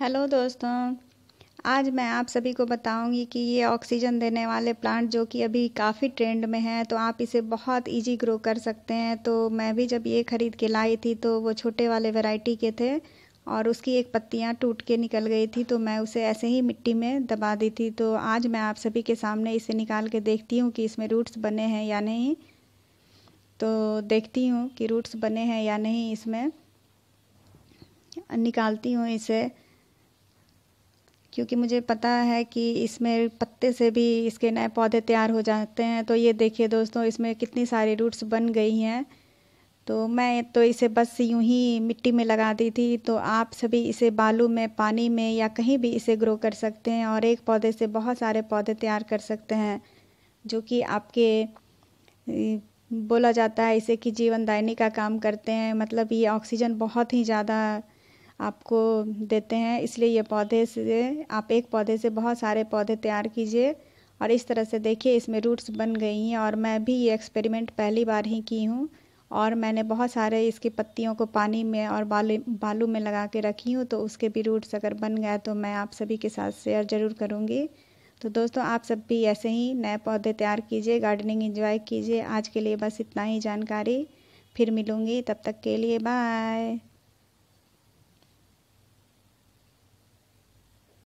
hello दोस्तों आज मैं आप सभी को बताऊंगी कि ये ऑक्सीजन देने वाले प्लांट जो कि अभी काफ़ी ट्रेंड में हैं तो आप इसे बहुत इजी ग्रो कर सकते हैं तो मैं भी जब ये ख़रीद के लाई थी तो वो छोटे वाले वैरायटी के थे और उसकी एक पत्तियाँ टूट के निकल गई थी तो मैं उसे ऐसे ही मिट्टी में दबा दी थी तो आज मैं आप सभी के सामने इसे निकाल के देखती हूँ कि इसमें रूट्स बने हैं या नहीं तो देखती हूँ कि रूट्स बने हैं या नहीं इसमें निकालती हूँ इसे क्योंकि मुझे पता है कि इसमें पत्ते से भी इसके नए पौधे तैयार हो जाते हैं तो ये देखिए दोस्तों इसमें कितनी सारी रूट्स बन गई हैं तो मैं तो इसे बस यूं ही मिट्टी में लगा दी थी तो आप सभी इसे बालू में पानी में या कहीं भी इसे ग्रो कर सकते हैं और एक पौधे से बहुत सारे पौधे तैयार कर सकते हैं जो कि आपके बोला जाता है इसे कि जीवनदायनी का काम करते हैं मतलब ये ऑक्सीजन बहुत ही ज़्यादा आपको देते हैं इसलिए ये पौधे से आप एक पौधे से बहुत सारे पौधे तैयार कीजिए और इस तरह से देखिए इसमें रूट्स बन गई हैं और मैं भी ये एक्सपेरिमेंट पहली बार ही की हूँ और मैंने बहुत सारे इसकी पत्तियों को पानी में और बालू बालू में लगा के रखी हूँ तो उसके भी रूट्स अगर बन गए तो मैं आप सभी के साथ शेयर ज़रूर करूँगी तो दोस्तों आप सब भी ऐसे ही नए पौधे तैयार कीजिए गार्डनिंग एंजॉय कीजिए आज के लिए बस इतना ही जानकारी फिर मिलूँगी तब तक के लिए बाय